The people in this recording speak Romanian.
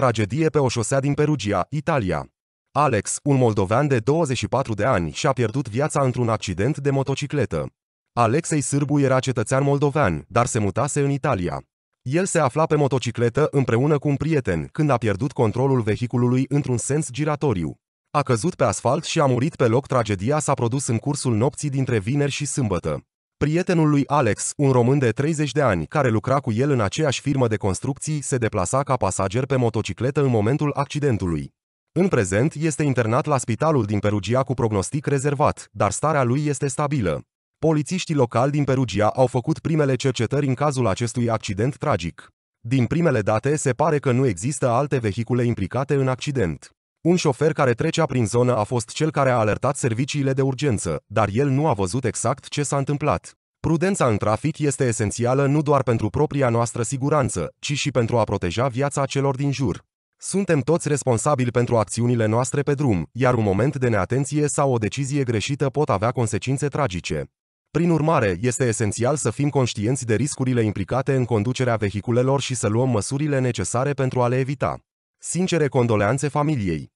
Tragedie pe o șosea din Perugia, Italia. Alex, un moldovean de 24 de ani, și-a pierdut viața într-un accident de motocicletă. Alexei Sârbu era cetățean moldovean, dar se mutase în Italia. El se afla pe motocicletă împreună cu un prieten când a pierdut controlul vehiculului într-un sens giratoriu. A căzut pe asfalt și a murit pe loc. Tragedia s-a produs în cursul nopții dintre vineri și sâmbătă. Prietenul lui Alex, un român de 30 de ani, care lucra cu el în aceeași firmă de construcții, se deplasa ca pasager pe motocicletă în momentul accidentului. În prezent este internat la spitalul din Perugia cu prognostic rezervat, dar starea lui este stabilă. Polițiștii locali din Perugia au făcut primele cercetări în cazul acestui accident tragic. Din primele date se pare că nu există alte vehicule implicate în accident. Un șofer care trecea prin zonă a fost cel care a alertat serviciile de urgență, dar el nu a văzut exact ce s-a întâmplat. Prudența în trafic este esențială nu doar pentru propria noastră siguranță, ci și pentru a proteja viața celor din jur. Suntem toți responsabili pentru acțiunile noastre pe drum, iar un moment de neatenție sau o decizie greșită pot avea consecințe tragice. Prin urmare, este esențial să fim conștienți de riscurile implicate în conducerea vehiculelor și să luăm măsurile necesare pentru a le evita. Sincere condoleanțe familiei!